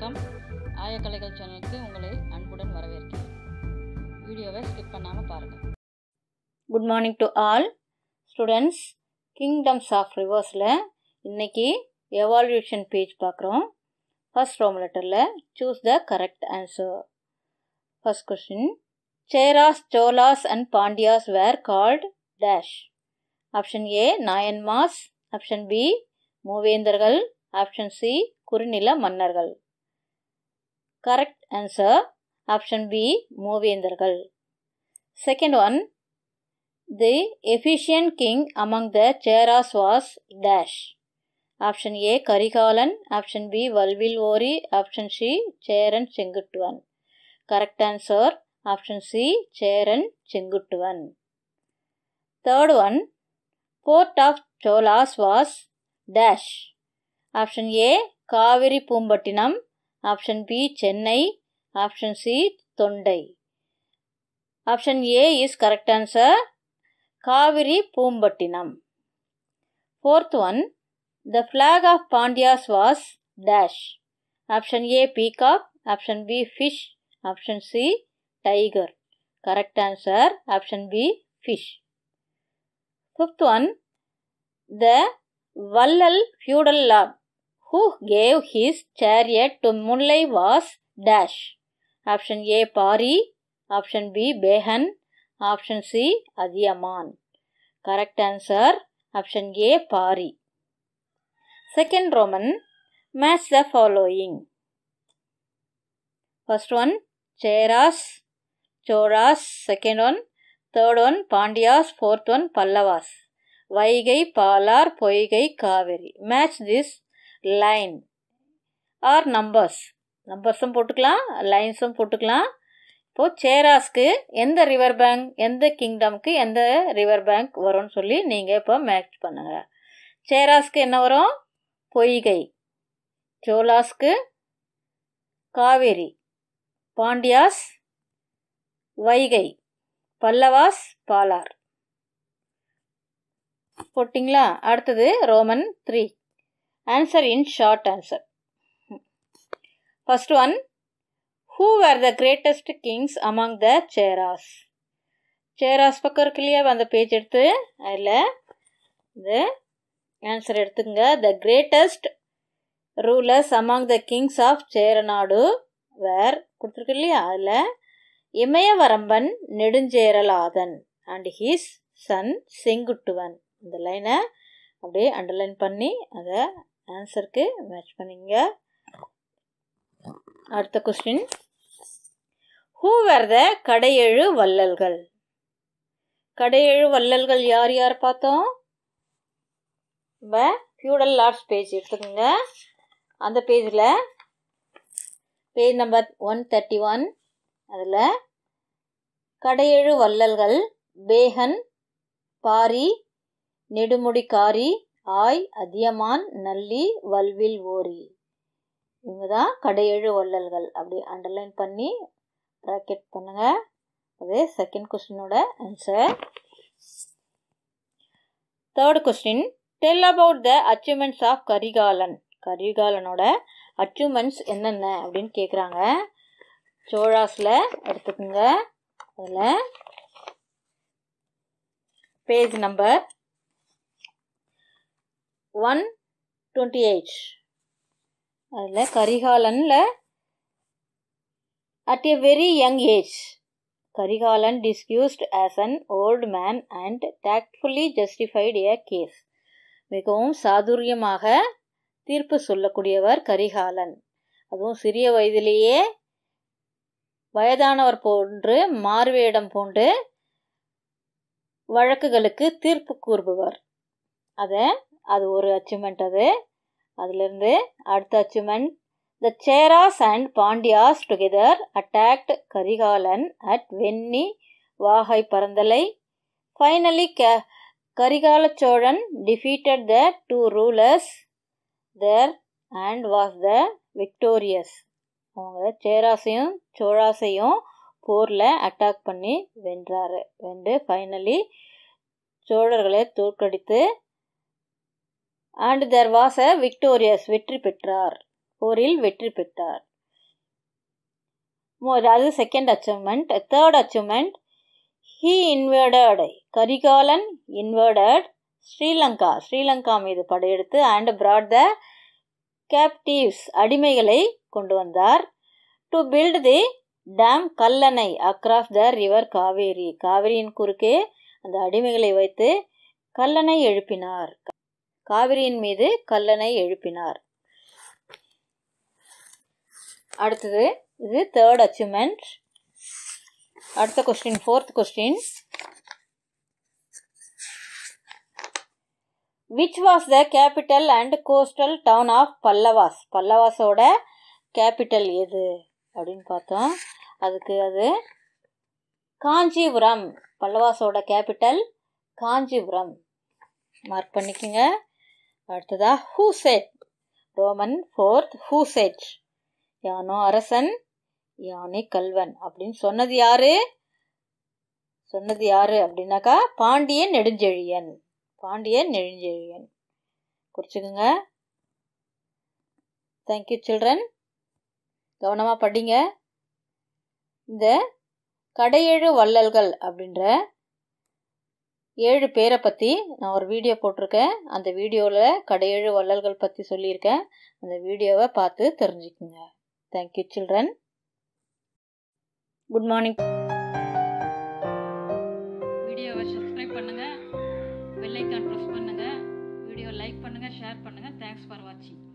வணக்கம் ஆயக்கலைகள் சேனலுக்கு உங்களை அன்புடன் வரவேற்கிறேன் வீடியோவை ஸ்கிப் பண்ணாமல் பாருங்கள் good morning to all students kingdoms of ரிவர்ஸில் இன்றைக்கி எவால்யூஷன் பேஜ் பார்க்குறோம் ஃபர்ஸ்ட் ரோம் லெட்டரில் choose the correct answer first question Cheras Cholas and Pandyas were called dash option A Nayanmars option B மூவேந்தர்கள் ஆப்ஷன் சி குறுநில மன்னர்கள் Correct answer option B Moviendragal. Second one the efficient king among the Cheras was dash. Option A Karikalan, option B Valvilori, option C Cheran Chinguttuvan. Correct answer option C Cheran Chinguttuvan. Third one Port of Cholas was dash. Option A Kaveri Pumbattinam, option B Chennai option C Thondai option A is correct answer Kaveri Poompattinam fourth one the flag of Pandyas was dash option A peacock option B fish option C tiger correct answer option B fish fifth one the வல்லல் feudal லாப் who gave his chariot to Mulai was dash. Option A Pari, option B Behan, option C Adiyaman. Correct answer option A Pari. Second Roman match the following. First one Cheras, Choras, second one, third one Pandyas, fourth one Pallavas. Vaigai Palar Poigai Kaveri match this line or numbers நம்பர்ஸும் போட்டுக்கலாம் லைன்ஸும் போட்டுக்கலாம் இப்போது சேராஸ்க்கு எந்த river bank எந்த கிங்டம்க்கு எந்த river bank வரும்னு சொல்லி நீங்கள் இப்போ மேட்ச் பண்ணுங்கள் சேராஸ்க்கு என்ன வரும் பொய்கை சோலாஸ்க்கு காவேரி பாண்டியாஸ் வைகை பல்லவாஸ் பாலார் போட்டிங்களா அடுத்தது roman three answer in short answer first one who were the greatest kings among the Cheras Cheras பக்கம் இருக்கு இல்லையா அந்த பேஜ் எடுத்து அதில் இந்த ஆன்சர் எடுத்துங்க the greatest rulers among the kings of Cheranadu were கொடுத்துருக்கு இல்லையா அதில் Imayavaramban Nedunjeralathan and his son Senguttuvan இந்த லைனை அப்படியே அண்டர்லைன் பண்ணி அதை ஆன்சருக்கு மேட்ச் பண்ணிங்க அடுத்த கொஸ்டின் ஹூ வேர் த கடையெழு வள்ளல்கள் கடையெழு வள்ளல்கள் யார் யார் பார்த்தோம் நம்ம ஃபியூடல் லார்ட்ஸ் பேஜ் எடுத்துக்கோங்க அந்த பேஜில் page number one thirty one அதில் கடையெழு வள்ளல்கள் பேகன் பாரி நெடுமுடிக்காரி ஆய் அதியமான் நல்லி வல்வில் ஓரி இவங்க தான் கடையெழு வள்ளல்கள் அப்படி அண்டர்லைன் பண்ணி ப்ராக்கெட் பண்ணுங்கள் அது செகண்ட் கொஸ்டினோட answer third question tell about the achievements of Karikalan கரிகாலனோட அச்சீவ்மெண்ட்ஸ் என்னென்ன அப்படின்னு கேட்குறாங்க சோழாஸில் எடுத்துக்கோங்க அதில் page number one twenty eight அதில் கரிகாலனில் at a very young age Karikalan disguised as an old man and tactfully justified a case மிகவும் சாதுரியமாக தீர்ப்பு சொல்லக்கூடியவர் கரிகாலன் அதுவும் சிறிய வயதிலேயே வயதானவர் போன்று மார்வேடம் பூண்டு வழக்குகளுக்கு தீர்ப்பு கூறுபவர் அதை அது ஒரு அச்சீவ்மெண்ட் அது அதுலேருந்து அடுத்த achievement the Cheras and Pandyas together attacked Karikalan at Venni Vagai Parandalai finally க Karikala Cholan defeated the two rulers there and was the victorious அவங்க சேராசையும் சோழாசையும் போரில் அட்டாக் பண்ணி வென்றார் வென்று ஃபைனலி சோழர்களை தோற்கடித்து and there was a victorious வெற்றி பெற்றார் போரில் வெற்றி பெற்றார் அது second achievement third achievement he இன்வேர்டட் Karikalan இன்வேர்டட் Sri Lanka Sri Lanka மீது படையெடுத்து அண்ட் பிராட் த கேப்டிவ்ஸ் அடிமைகளை கொண்டு வந்தார் to build the dam Kallanai across the river Kaveri காவேரியின் குறுக்கே அந்த அடிமைகளை வைத்து கல்லணை எழுப்பினார் காவிரியின் மீது கல்லனை எழுப்பினார் அடுத்தது இது தேர்ட் அச்சீவ்மெண்ட் அடுத்த question fourth question which was the capital and coastal town of Pallavas பல்லவாஸோட கேபிட்டல் எது அப்படின்னு பார்த்தோம் அதுக்கு அது காஞ்சிபுரம் பல்லவாஸோட கேபிட்டல் காஞ்சிபுரம் மார்க் பண்ணிக்கோங்க அடுத்ததா ஹூசெட் ரோமன் ஃபோர்த் ஹூசெட் யானோ அரசன் யானை கல்வன் அப்படின்னு சொன்னது யாரு சொன்னது யாரு அப்படின்னாக்கா பாண்டியன் நெடுஞ்செழியன் பாண்டியன் நெடுஞ்செழியன் குறிச்சுக்குங்க தேங்க்யூ சில்ட்ரன் கவனமாக படிங்க இந்த கடையெழு வள்ளல்கள் அப்படின்ற ஏழு பேரை பற்றி நான் ஒரு வீடியோ போட்டிருக்கேன் அந்த வீடியோவில் கடையேழு வள்ளல்கள் பற்றி சொல்லியிருக்கேன் அந்த வீடியோவை பார்த்து தெரிஞ்சுக்குங்க தேங்க்யூ சில்ட்ரன் குட் மார்னிங் வீடியோவை சப்ஸ்கிரைப் பண்ணுங்கள் பெல்லைக்கான் ப்ரெஸ் பண்ணுங்கள் வீடியோ லைக் பண்ணுங்கள் ஷேர் பண்ணுங்கள் தேங்க்ஸ் ஃபார் வாட்சிங்